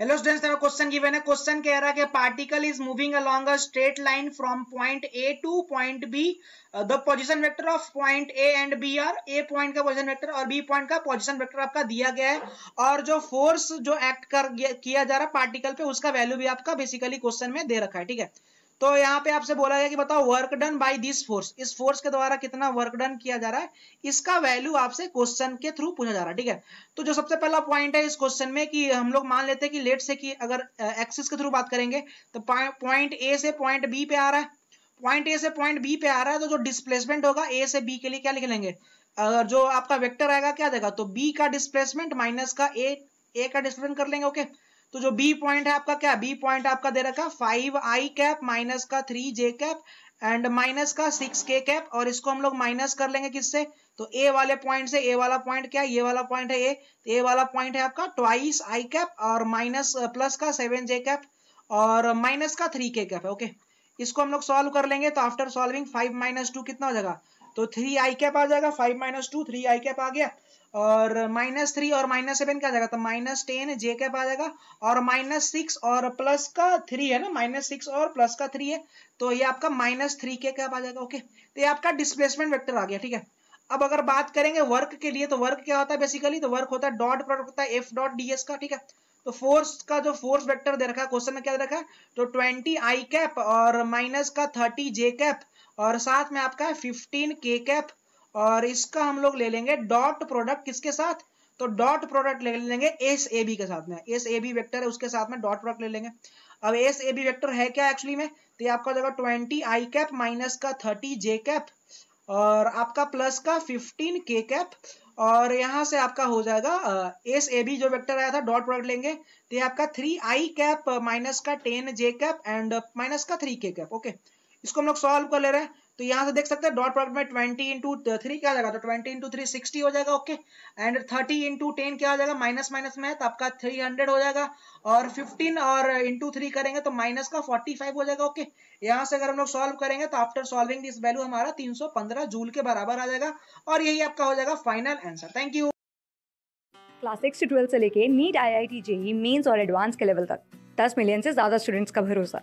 Hello students question की है question कह रहा है particle is moving along a straight line from point A to point B the position vector of point A and B are A point का position vector और B point का position vector आपका दिया गया है और जो फोर्स जो एक्ट कर किया जा रहा है पार्टिकल पे उसका वैल्यू भी आपका बेसिकली क्वेश्चन में दे रखा है ठीक है तो यहाँ पे आपसे बोला गया कि बताओ work done by this force इस फोर्स के द्वारा कितना वर्क डन किया जा रहा है इसका वैल्यू आपसे क्वेश्चन के थ्रू पूछा जा रहा है ठीक है तो जो सबसे पहला पॉइंट है इस क्वेश्चन में कि हम लोग मान लेते हैं कि लेट से कि अगर एक्सिस के थ्रू बात करेंगे तो पॉइंट ए से पॉइंट बी पे आ रहा है पॉइंट ए से पॉइंट बी पे आ रहा है तो जो डिस्प्लेसमेंट होगा ए से बी के लिए क्या लिख लेंगे अगर जो आपका वेक्टर आएगा क्या देगा तो बी का डिस्प्लेसमेंट माइनस का ए ए का डिस्प्लेसमेंट कर लेंगे ओके okay? तो जो बी पॉइंट है आपका क्या बी पॉइंट आपका दे रखा है फाइव आई कैप माइनस का three J cap and minus का सिक्स के कैप और इसको हम लोग माइनस कर लेंगे किससे तो ए वाले पॉइंट से ए वाला पॉइंट क्या ये वाला पॉइंट है ए तो ए वाला पॉइंट है आपका ट्वाइस आई कैप और माइनस प्लस uh, का सेवन जे कैप और माइनस का थ्री के कैप है ओके इसको हम लोग सॉल्व कर लेंगे तो after solving five minus two कितना हो जाएगा तो थ्री आई कैप आ जाएगा five minus two three I cap आ गया और माइनस थ्री और माइनस सेवन क्या जाएगा तो माइनस टेन जे कैप आ जाएगा और माइनस सिक्स और प्लस का थ्री है ना माइनस सिक्स और प्लस का थ्री है तो ये आपका माइनस थ्री के कैप आ जाएगा ओके तो ये आपका डिस्प्लेसमेंट वेक्टर आ गया ठीक है अब अगर बात करेंगे वर्क के लिए तो वर्क क्या होता है बेसिकली तो वर्क होता है डॉट प्रोडक्ट होता है एफ डॉट एस का ठीक है तो फोर्स का जो फोर्स वेक्टर दे रखा है क्वेश्चन में क्या दे रखा है तो 20 आई कैप और माइनस का 30 जे कैप और साथ में आपका फिफ्टीन के कैप और इसका हम लोग ले लेंगे डॉट प्रोडक्ट किसके साथ तो डॉट प्रोडक्ट ले लेंगे एस ए बी के साथ में एस ए बी वेक्टर है उसके साथ में डॉट प्रोडक्ट ले लेंगे अब एस ए बी वेक्टर है क्या एक्चुअली में तो ये आपका जगह ट्वेंटी आई कैप माइनस का थर्टी जे कैप और आपका प्लस का फिफ्टीन के कैप और यहाँ से आपका हो जाएगा एस ए बी जो वेक्टर आया था डॉट प्रोडक्ट लेंगे तो ये आपका थ्री आई कैप माइनस का ten J cap and minus का three K cap okay okay? इसको हम लोग सॉल्व कर ले रहे हैं तो यहाँ से देख सकते हैं डॉट प्रोडक्ट में ट्वेंटी इंटू थ्री क्या जाएगा तो ट्वेंटी इंटू थ्री सिक्सटी हो जाएगा okay and thirty into ten क्या हो जाएगा माइनस माइनस में है तो आपका थ्री हंड्रेड हो जाएगा और फिफ्टीन और इंटू थ्री करेंगे तो माइनस का फोर्टी फाइव हो जाएगा ओके यहाँ से अगर हम लोग सॉल्व करेंगे तो आफ्टर सॉल्विंग दिस वैल्यू हमारा तीन सौ पंद्रह जूल के बराबर आ जाएगा और यही आपका हो जाएगा final answer thank you class six से ट्वेल्थ से लेके NEET I I T JEE Mains और एडवांस के लेवल तक दस मिलियन से ज़्यादा स्टूडेंट्स का भरोसा